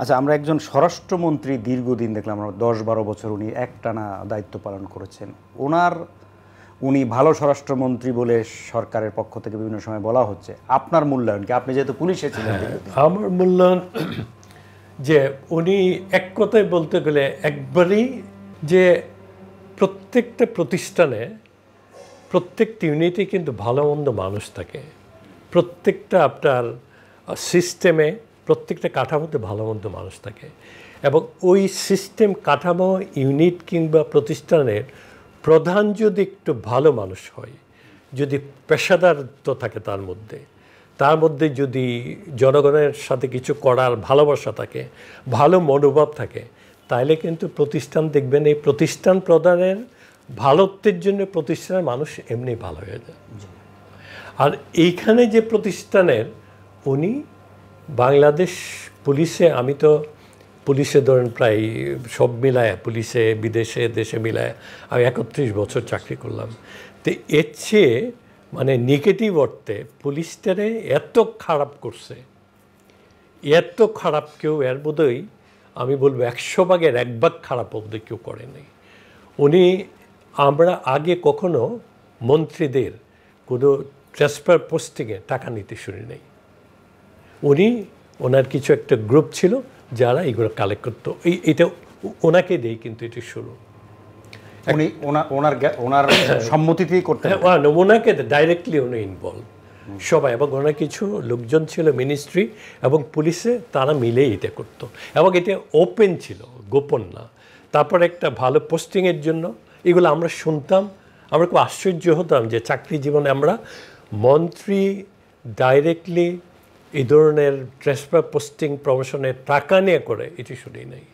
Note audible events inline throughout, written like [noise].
আচ্ছা আমরা একজন স্বরাষ্ট্রমন্ত্রী দীর্ঘদিন দেখলাম আমরা দশ বারো বছর উনি একটানা দায়িত্ব পালন করেছেন ওনার উনি ভালো স্বরাষ্ট্রমন্ত্রী বলে সরকারের পক্ষ থেকে বিভিন্ন সময় বলা হচ্ছে আপনার মূল্যায়ন কি আপনি যেহেতু পুলিশে ছিলেন হ্যাঁ, আমার মূল্যায়ন [clears throat] যে উনি এক কথায় বলতে গেলে একবারই যে প্রত্যেকটা প্রতিষ্ঠানে প্রত্যেকটা ইউনিটে কিন্তু ভালো মন্দ মানুষ থাকে প্রত্যেকটা আপনার সিস্টেমে প্রত্যেকটা কাঠামোতে ভালো মন্দ মানুষ থাকে এবং ওই সিস্টেম কাঠামো ইউনিট কিংবা প্রতিষ্ঠানের প্রধান যদি একটু ভালো মানুষ হয় যদি পেশাদারত্ব থাকে তার মধ্যে তার মধ্যে যদি জনগণের সাথে কিছু করার ভালোবাসা থাকে ভালো মনোভাব থাকে তাহলে কিন্তু প্রতিষ্ঠান দেখবেন এই প্রতিষ্ঠান প্রদানের ভালোত্বের জন্য প্রতিষ্ঠানের মানুষ এমনি ভালো হয়ে যায় আর এইখানে যে প্রতিষ্ঠানের উনি বাংলাদেশ পুলিশে আমি তো পুলিশে ধরেন প্রায় সব মিলায় পুলিশে বিদেশে দেশে মিলায় আমি একত্রিশ বছর চাকরি করলাম তো এর চেয়ে মানে নেগেটিভ অর্থে পুলিশটারে এত খারাপ করছে এত খারাপ কেউ এর বোধহয় আমি বলবো একশো ভাগের এক ভাগ খারাপ অবধি কেউ করেনি উনি আমরা আগে কখনো মন্ত্রীদের কোনো ট্রান্সফার পোস্টিংয়ে টাকা নিতে শুনি নেই উনি ওনার কিছু একটা গ্রুপ ছিল যারা এগুলো কালেক্ট করতো এই এটা ওনাকে দেই কিন্তু এটি শুরু উনি ওনার ওনার [coughs] সম্মতিতেই করতে হ্যাঁ, ওনাকে ডাইরেক্টলি উনি ইনভলভ সবাই এবং ওনার কিছু লোকজন ছিল মিনিস্ট্রি এবং পুলিশে তারা মিলে এটা করত এবং এটা ওপেন ছিল গোপন না তারপর একটা ভালো পোস্টিংয়ের জন্য এগুলো আমরা শুনতাম আমরা খুব আশ্চর্য হতাম যে চাকরি জীবনে আমরা মন্ত্রী ডাইরেক্টলি এই ধরনের ট্রান্সফার পোস্টিং প্রমোশনের টাকা নিয়ে করে এটি শুনি নাই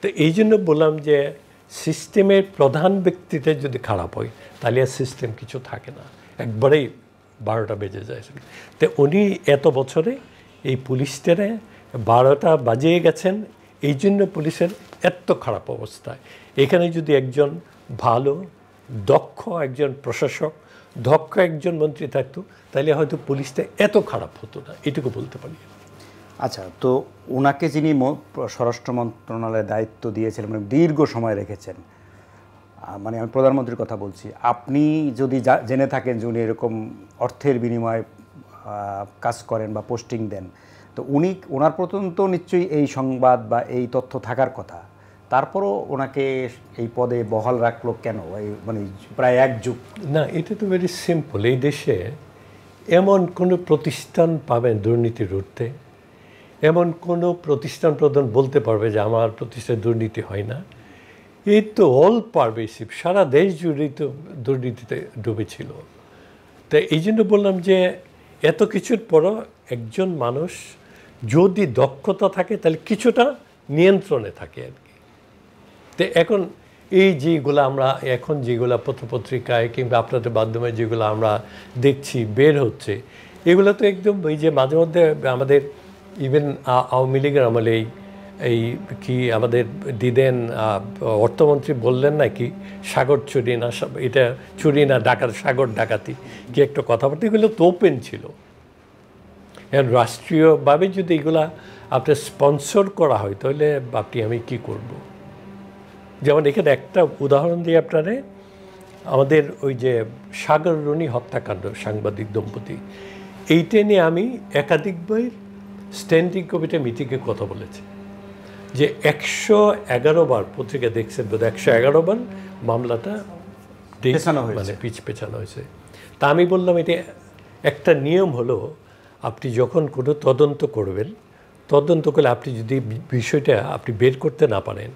তো এই জন্য বললাম যে সিস্টেমের প্রধান ব্যক্তিতে যদি খারাপ হয় তাহলে আর সিস্টেম কিছু থাকে না একবারেই বারোটা বেজে যায় তো উনি এত বছরে এই পুলিশটারে বারোটা বাজিয়ে গেছেন এই জন্য পুলিশের এত খারাপ অবস্থা এখানে যদি একজন ভালো দক্ষ একজন প্রশাসক দক্ষ একজন মন্ত্রী থাকতো তাহলে হয়তো পুলিশটা এত খারাপ হতো না এটুকু বলতে পারি আচ্ছা তো ওনাকে যিনি স্বরাষ্ট্র মন্ত্রণালয়ে দায়িত্ব দিয়েছিলেন মানে দীর্ঘ সময় রেখেছেন মানে আমি প্রধানমন্ত্রীর কথা বলছি আপনি যদি জেনে থাকেন যে উনি এরকম অর্থের বিনিময়ে কাজ করেন বা পোস্টিং দেন তো উনি ওনার প্রথম তো নিশ্চয়ই এই সংবাদ বা এই তথ্য থাকার কথা তারপরও ওনাকে এই পদে বহাল রাখলো কেন মানে প্রায় এক যুগ না এটা তো ভেরি সিম্পল এই দেশে এমন কোনো প্রতিষ্ঠান পাবেন দুর্নীতি রুটতে এমন কোনো প্রতিষ্ঠান প্রধান বলতে পারবে যে আমার প্রতিষ্ঠানে দুর্নীতি হয় না এই তো অল পারভেসিভ সারা দেশ জুড়েই তো দুর্নীতিতে ডুবেছিল তা এই জন্য বললাম যে এত কিছুর পরও একজন মানুষ যদি দক্ষতা থাকে তাহলে কিছুটা নিয়ন্ত্রণে থাকে আর কি তো এখন এই যেগুলো আমরা এখন যেগুলো পত্রপত্রিকায় কিংবা আপনাদের মাধ্যমে যেগুলো আমরা দেখছি বের হচ্ছে এগুলো তো একদম এই যে মাঝে মধ্যে আমাদের ইভেন আওয়ামী লীগের আমলে এই এই কি আমাদের দিদেন অর্থমন্ত্রী বললেন নাকি সাগর চুরি না এটা চুরি না ডাকাত সাগর ডাকাতি কি একটা কথাবার্তা এগুলো তো ওপেন ছিল রাষ্ট্রীয়ভাবে যদি এগুলা আপনার স্পন্সর করা হয় তাহলে আপনি আমি কি করবো যেমন এখানে একটা উদাহরণ দিয়ে আপনারে আমাদের ওই যে সাগর রনি হত্যাকাণ্ড সাংবাদিক দম্পতি এইটা নিয়ে আমি একাধিকবার স্ট্যান্ডিং কমিটি মিটিংয়ে কথা বলেছি যে একশো বার পত্রিকা দেখছেন বোধ একশো বার মামলাটা মানে পিছ পেছানো হয়েছে তা আমি বললাম এটা একটা নিয়ম হলো আপনি যখন কোনো তদন্ত করবেন তদন্ত করলে আপনি যদি বিষয়টা আপনি বের করতে না পারেন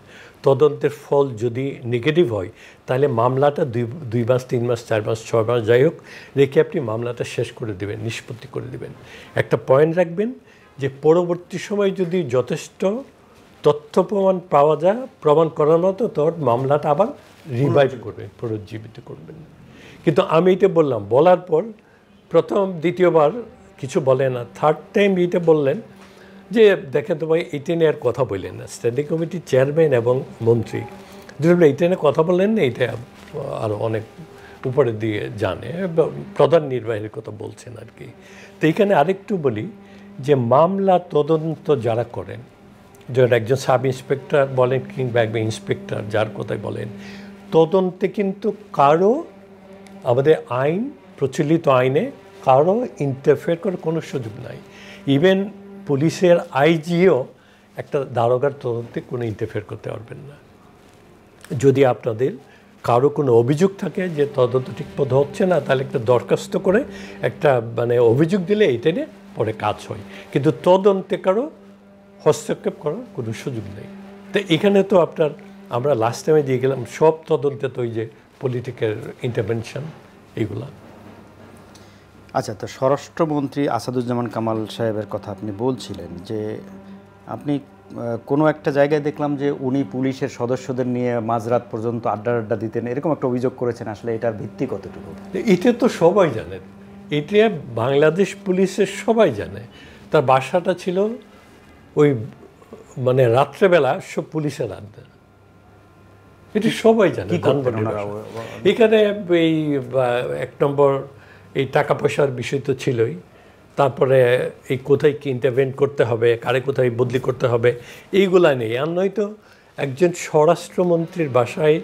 তদন্তের ফল যদি নেগেটিভ হয় তাহলে মামলাটা দুই দুই মাস তিন মাস চার মাস ছয় মাস যাই হোক রেখে আপনি মামলাটা শেষ করে দেবেন নিষ্পত্তি করে দেবেন একটা পয়েন্ট রাখবেন যে পরবর্তী সময় যদি যথেষ্ট তথ্য প্রমাণ পাওয়া যায় প্রমাণ করার মতো তখন মামলাটা আবার রিভাইভ করবেন পুনরুজ্জীবিত করবেন কিন্তু আমি এটা বললাম বলার পর প্রথম দ্বিতীয়বার কিছু বলে না থার্ড টাইম এটা বললেন যে দেখেন তো ভাই এটা নিয়ে আর কথা বললেন না স্ট্যান্ডিং কমিটির চেয়ারম্যান এবং মন্ত্রী দুটো এটা নিয়ে কথা বললেন না এটা আরও অনেক উপরে দিয়ে জানে প্রধান নির্বাহীর কথা বলছেন আর কি তো এইখানে আরেকটু বলি যে মামলা তদন্ত যারা করেন যেমন একজন সাব ইন্সপেক্টর বলেন কিংবা একজন ইন্সপেক্টর যার কথাই বলেন তদন্তে কিন্তু কারো আমাদের আইন প্রচলিত আইনে কারো ইন্টারফেয়ার করার কোনো সুযোগ নাই ইভেন পুলিশের আইজিও একটা দারোগার তদন্তে কোনো ইন্টারফেয়ার করতে পারবেন না যদি আপনাদের কারো কোনো অভিযোগ থাকে যে তদন্ত মতো হচ্ছে না তাহলে একটা দরখাস্ত করে একটা মানে অভিযোগ দিলে এইটা নিয়ে পরে কাজ হয় কিন্তু তদন্তে কারো হস্তক্ষেপ করার কোনো সুযোগ নেই তো এখানে তো আপনার আমরা লাস্ট টাইমে দিয়ে গেলাম সব তদন্তে তো ওই যে পলিটিক্যাল ইন্টারভেনশন এইগুলা আচ্ছা তো স্বরাষ্ট্রমন্ত্রী আসাদুজ্জামান কামাল সাহেবের কথা আপনি বলছিলেন যে আপনি কোনো একটা জায়গায় দেখলাম যে উনি পুলিশের সদস্যদের নিয়ে মাঝরাত পর্যন্ত আড্ডা আড্ডা দিতেন এরকম একটা অভিযোগ করেছেন আসলে এটার ভিত্তি কতটুকু এটা তো সবাই জানেন এটা বাংলাদেশ পুলিশের সবাই জানে তার বাসাটা ছিল ওই মানে রাত্রেবেলা সব পুলিশের আড্ডা এটি সবাই জানে এখানে এই এক নম্বর এই টাকা পয়সার বিষয় তো ছিলই তারপরে এই কোথায় কি ইন্টারভেন্ট করতে হবে কারে কোথায় বদলি করতে হবে এইগুলা নেই আর নয়তো একজন স্বরাষ্ট্রমন্ত্রীর বাসায়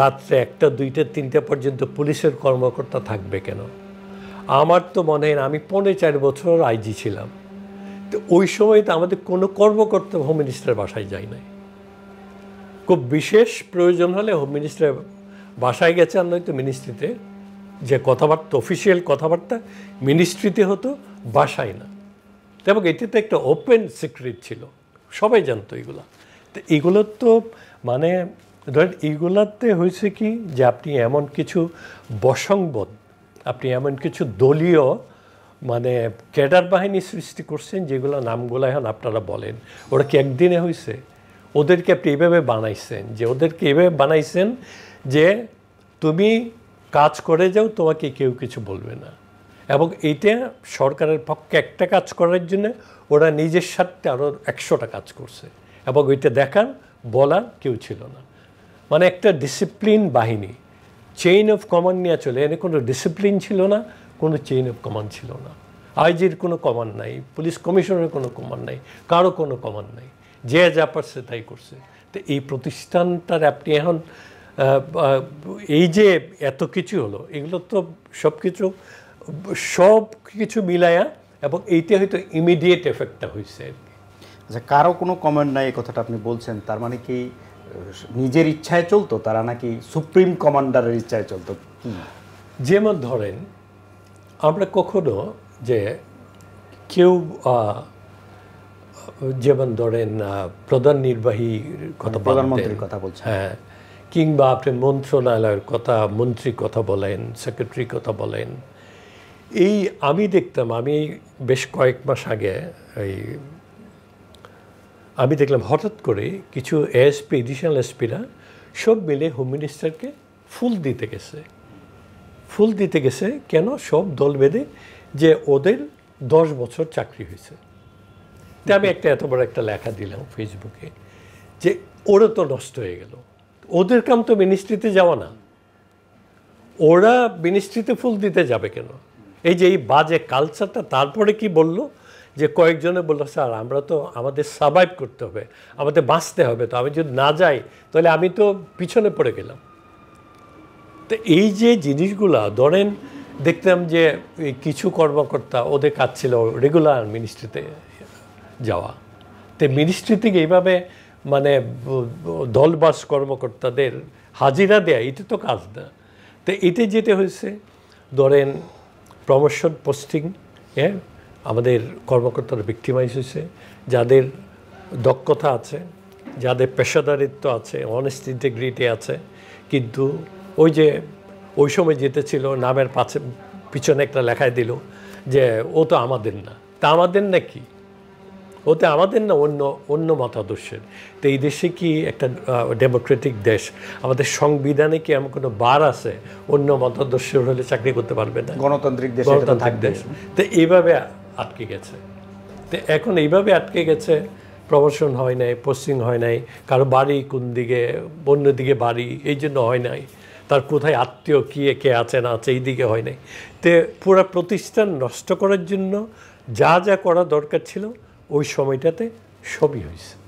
রাত্রে একটা দুইটা তিনটা পর্যন্ত পুলিশের কর্মকর্তা থাকবে কেন আমার তো মনে হয় আমি পনেরো চার বছর আইজি ছিলাম তো ওই সময় তো আমাদের কোনো কর্মকর্তা হোম মিনিস্টার বাসায় যায় নাই খুব বিশেষ প্রয়োজন হলে হোম মিনিস্টার বাসায় গেছে আর নয়তো মিনিস্ট্রিতে যে কথাবার্তা অফিসিয়াল কথাবার্তা মিনিস্ট্রিতে হতো বাসায় না এবং এতে তো একটা ওপেন সিক্রেট ছিল সবাই জানতো এগুলো তো এগুলো তো মানে ধরেন এইগুলাতে হয়েছে কি যে আপনি এমন কিছু বসংবদ আপনি এমন কিছু দলীয় মানে ক্যাডার বাহিনী সৃষ্টি করছেন যেগুলো নামগুলো এখন আপনারা বলেন ওরা কি একদিনে হয়েছে ওদেরকে আপনি এভাবে বানাইছেন যে ওদেরকে এভাবে বানাইছেন যে তুমি কাজ করে যাও তোমাকে কেউ কিছু বলবে না এবং এইটা সরকারের পক্ষে একটা কাজ করার জন্য ওরা নিজের স্বার্থে আরও একশোটা কাজ করছে এবং ওইটা দেখার বলার কেউ ছিল না মানে একটা ডিসিপ্লিন বাহিনী চেইন অফ কমান্ড নিয়ে চলে এনে কোনো ডিসিপ্লিন ছিল না কোনো চেইন অফ কমান্ড ছিল না আইজির কোনো কমান্ড নাই পুলিশ কমিশনের কোনো কমান্ড নাই কারো কোনো কমান্ড নাই যে যা পারছে তাই করছে তো এই প্রতিষ্ঠানটার আপনি এখন এই যে এত কিছু হলো এগুলো তো সব কিছু সব কিছু মিলায়া এবং এইটা হয়তো ইমিডিয়েট এফেক্টটা হয়েছে আর কি আচ্ছা কারো কোনো কমেন্ট নাই এই কথাটা আপনি বলছেন তার মানে কি নিজের ইচ্ছায় চলতো তারা নাকি সুপ্রিম কমান্ডারের ইচ্ছায় চলতো যেমন ধরেন আমরা কখনো যে কেউ যেমন ধরেন প্রধান নির্বাহীর কথা প্রধানমন্ত্রীর কথা বলছেন হ্যাঁ কিংবা আপনি মন্ত্রণালয়ের কথা মন্ত্রী কথা বলেন সেক্রেটারি কথা বলেন এই আমি দেখতাম আমি বেশ কয়েক মাস আগে এই আমি দেখলাম হঠাৎ করে কিছু এএসপি এডিশনাল এসপিরা সব মিলে হোম মিনিস্টারকে ফুল দিতে গেছে ফুল দিতে গেছে কেন সব দল বেঁধে যে ওদের দশ বছর চাকরি হয়েছে তা আমি একটা এত বড় একটা লেখা দিলাম ফেসবুকে যে ওরা তো নষ্ট হয়ে গেল ওদের কাম তো মিনিস্ট্রিতে যাওয়া না ওরা মিনিস্ট্রিতে ফুল দিতে যাবে কেন এই যে এই বাজে কালচারটা তারপরে কি বলল যে কয়েকজনে বললো স্যার আমরা তো আমাদের সার্ভাইভ করতে হবে আমাদের বাঁচতে হবে তো আমি যদি না যাই তাহলে আমি তো পিছনে পড়ে গেলাম তো এই যে জিনিসগুলা ধরেন দেখতাম যে কিছু কর্মকর্তা ওদের কাজ ছিল রেগুলার মিনিস্ট্রিতে যাওয়া তো মিনিস্ট্রি থেকে এইভাবে মানে দলবাস কর্মকর্তাদের হাজিরা দেয়া এটা তো কাজ না তো এতে যেটা হয়েছে ধরেন প্রমোশন পোস্টিং হ্যাঁ আমাদের কর্মকর্তারা ভিক্টিমাইজ হয়েছে যাদের দক্ষতা আছে যাদের পেশাদারিত্ব আছে অনেস্ট ইন্টিগ্রিটি আছে কিন্তু ওই যে ওই সময় যেতে ছিল নামের পাশে পিছনে একটা লেখায় দিল যে ও তো আমাদের না তা আমাদের নাকি ওতে আমাদের না অন্য অন্য মতাদর্শের তো এই দেশে কি একটা ডেমোক্রেটিক দেশ আমাদের সংবিধানে কি এমন কোনো বার আছে অন্য মতাদর্শের হলে চাকরি করতে পারবে না গণতান্ত্রিক দেশ গণতান্ত্রিক দেশ তো এইভাবে আটকে গেছে তো এখন এইভাবে আটকে গেছে প্রমোশন হয় নাই পোস্টিং হয় নাই কারো বাড়ি কোন দিকে অন্য দিকে বাড়ি এই জন্য হয় নাই তার কোথায় আত্মীয় কী কে আছে না আছে এই দিকে হয় নাই তে পুরা প্রতিষ্ঠান নষ্ট করার জন্য যা যা করা দরকার ছিল ওই সময়টাতে সবই হয়েছে